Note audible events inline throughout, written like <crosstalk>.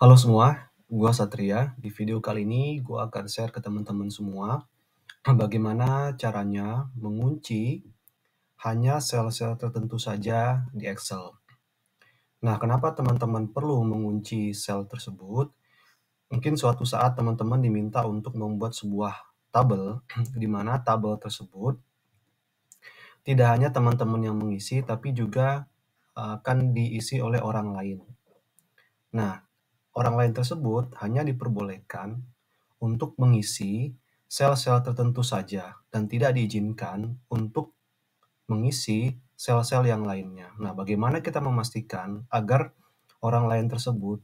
Halo semua, gua Satria. Di video kali ini gua akan share ke teman-teman semua bagaimana caranya mengunci hanya sel-sel tertentu saja di Excel. Nah, kenapa teman-teman perlu mengunci sel tersebut? Mungkin suatu saat teman-teman diminta untuk membuat sebuah tabel <clears throat> di mana tabel tersebut tidak hanya teman-teman yang mengisi tapi juga eh, akan diisi oleh orang lain. Nah, orang lain tersebut hanya diperbolehkan untuk mengisi sel-sel tertentu saja dan tidak diizinkan untuk mengisi sel-sel yang lainnya. Nah, bagaimana kita memastikan agar orang lain tersebut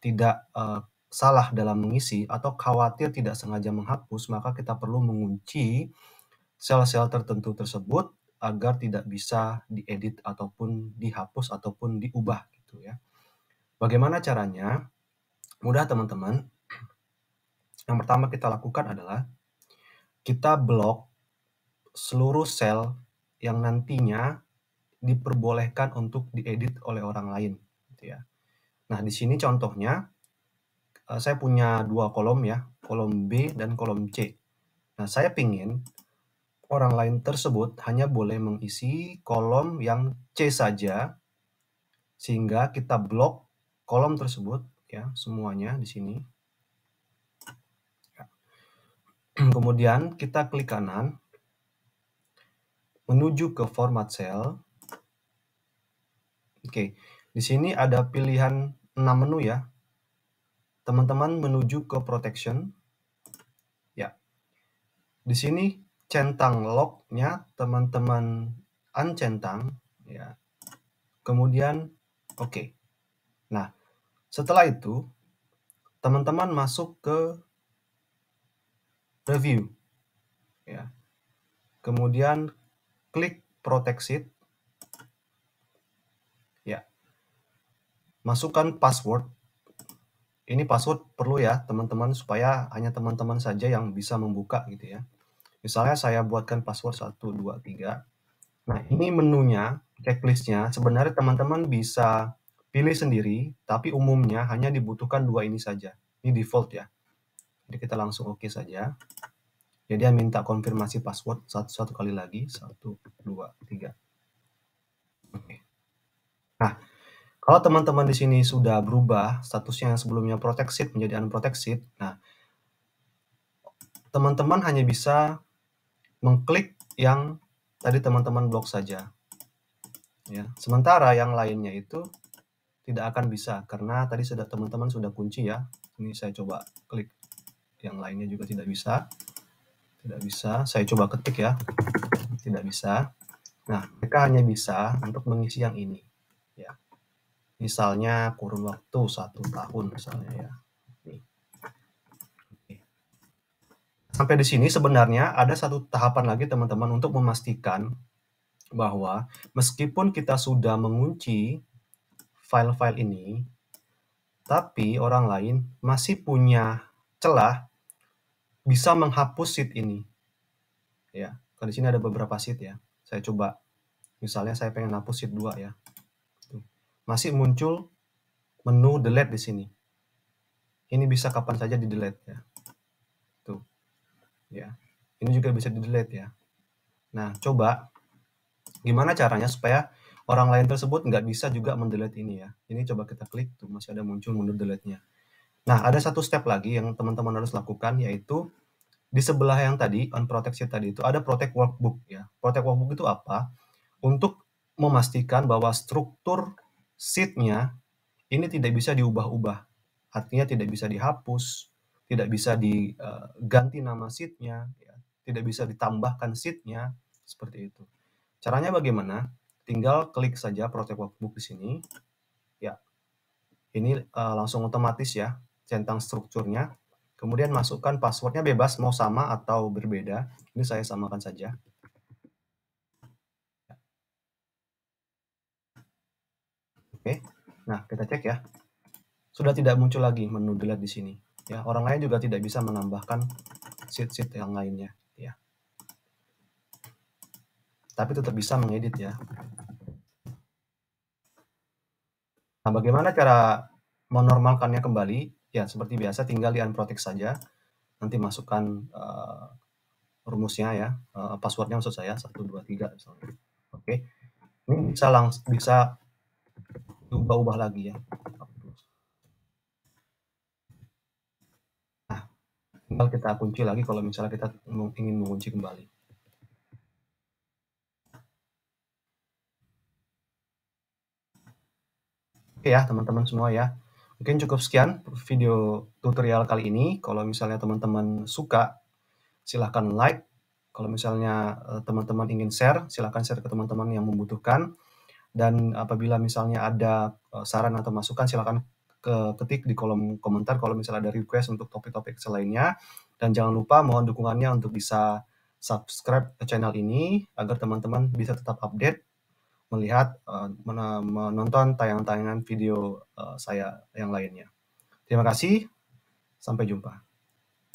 tidak uh, salah dalam mengisi atau khawatir tidak sengaja menghapus, maka kita perlu mengunci sel-sel tertentu tersebut agar tidak bisa diedit ataupun dihapus ataupun diubah gitu ya. Bagaimana caranya? Mudah teman-teman. Yang pertama kita lakukan adalah kita blok seluruh sel yang nantinya diperbolehkan untuk diedit oleh orang lain, gitu ya. Nah, di sini contohnya eh, saya punya dua kolom ya, kolom B dan kolom C. Nah, saya pingin orang lain tersebut hanya boleh mengisi kolom yang C saja, sehingga kita blok kolom tersebut ya semuanya di sini. Ya. <clears throat> Kemudian kita klik kanan menuju ke format cell. Oke, di sini ada pilihan 6 menu ya. Teman-teman menuju ke protection. Ya. Di sini centang locknya teman-teman uncentang ya. Kemudian oke. Okay. Nah, setelah itu, teman-teman masuk ke review. Ya. Kemudian klik protect it Ya. Masukkan password. Ini password perlu ya teman-teman supaya hanya teman-teman saja yang bisa membuka gitu ya. Misalnya saya buatkan password 1 2 3. Nah, ini menunya, checklistnya. Sebenarnya teman-teman bisa Pilih sendiri, tapi umumnya hanya dibutuhkan dua ini saja. Ini default ya. Jadi kita langsung oke okay saja. Jadi dia minta konfirmasi password satu, satu kali lagi. Satu, dua, tiga. Okay. Nah, kalau teman-teman di sini sudah berubah statusnya yang sebelumnya protected menjadi unprotected, nah teman-teman hanya bisa mengklik yang tadi teman-teman blok saja. Ya, sementara yang lainnya itu tidak akan bisa karena tadi sudah teman-teman sudah kunci ya. Ini saya coba klik yang lainnya juga tidak bisa. Tidak bisa, saya coba ketik ya. Tidak bisa. Nah, mereka hanya bisa untuk mengisi yang ini ya. Misalnya kurun waktu satu tahun misalnya ya. Sampai di sini sebenarnya ada satu tahapan lagi teman-teman untuk memastikan bahwa meskipun kita sudah mengunci file-file ini, tapi orang lain masih punya celah bisa menghapus sheet ini. Ya, kalau di sini ada beberapa sheet ya. Saya coba, misalnya saya pengen hapus sheet 2 ya. Tuh. Masih muncul menu delete di sini. Ini bisa kapan saja di delete ya. Tuh. Ya. Ini juga bisa di delete ya. Nah, coba gimana caranya supaya orang lain tersebut nggak bisa juga mendelete ini ya. Ini coba kita klik, tuh masih ada muncul menu delete-nya. Nah, ada satu step lagi yang teman-teman harus lakukan, yaitu di sebelah yang tadi, on protection tadi itu, ada protect workbook ya. Protect workbook itu apa? Untuk memastikan bahwa struktur seatnya ini tidak bisa diubah-ubah. Artinya tidak bisa dihapus, tidak bisa diganti eh, nama seatnya, ya. tidak bisa ditambahkan seatnya, seperti itu. Caranya bagaimana? tinggal klik saja Protect Workbook di sini. Ya, ini uh, langsung otomatis ya centang strukturnya. Kemudian masukkan passwordnya bebas mau sama atau berbeda. Ini saya samakan saja. Oke, nah kita cek ya. Sudah tidak muncul lagi menu delete di sini. Ya, orang lain juga tidak bisa menambahkan sheet-sheet yang lainnya tapi tetap bisa mengedit ya. Nah, bagaimana cara menormalkannya kembali? Ya, seperti biasa tinggal di unprotect saja. Nanti masukkan uh, rumusnya ya, uh, passwordnya maksud saya 123 misalnya. Oke. Ini bisa langsung bisa ubah-ubah lagi ya. Nah, tinggal kita kunci lagi kalau misalnya kita ingin mengunci kembali. Oke ya, teman-teman semua ya. Mungkin cukup sekian video tutorial kali ini. Kalau misalnya teman-teman suka, silahkan like. Kalau misalnya eh, teman-teman ingin share, silahkan share ke teman-teman yang membutuhkan. Dan apabila misalnya ada eh, saran atau masukan, silahkan ketik di kolom komentar kalau misalnya ada request untuk topik-topik selainnya. Dan jangan lupa mohon dukungannya untuk bisa subscribe ke channel ini agar teman-teman bisa tetap update melihat eh, menonton tayangan-tayangan video eh, saya yang lainnya. Terima kasih, sampai jumpa.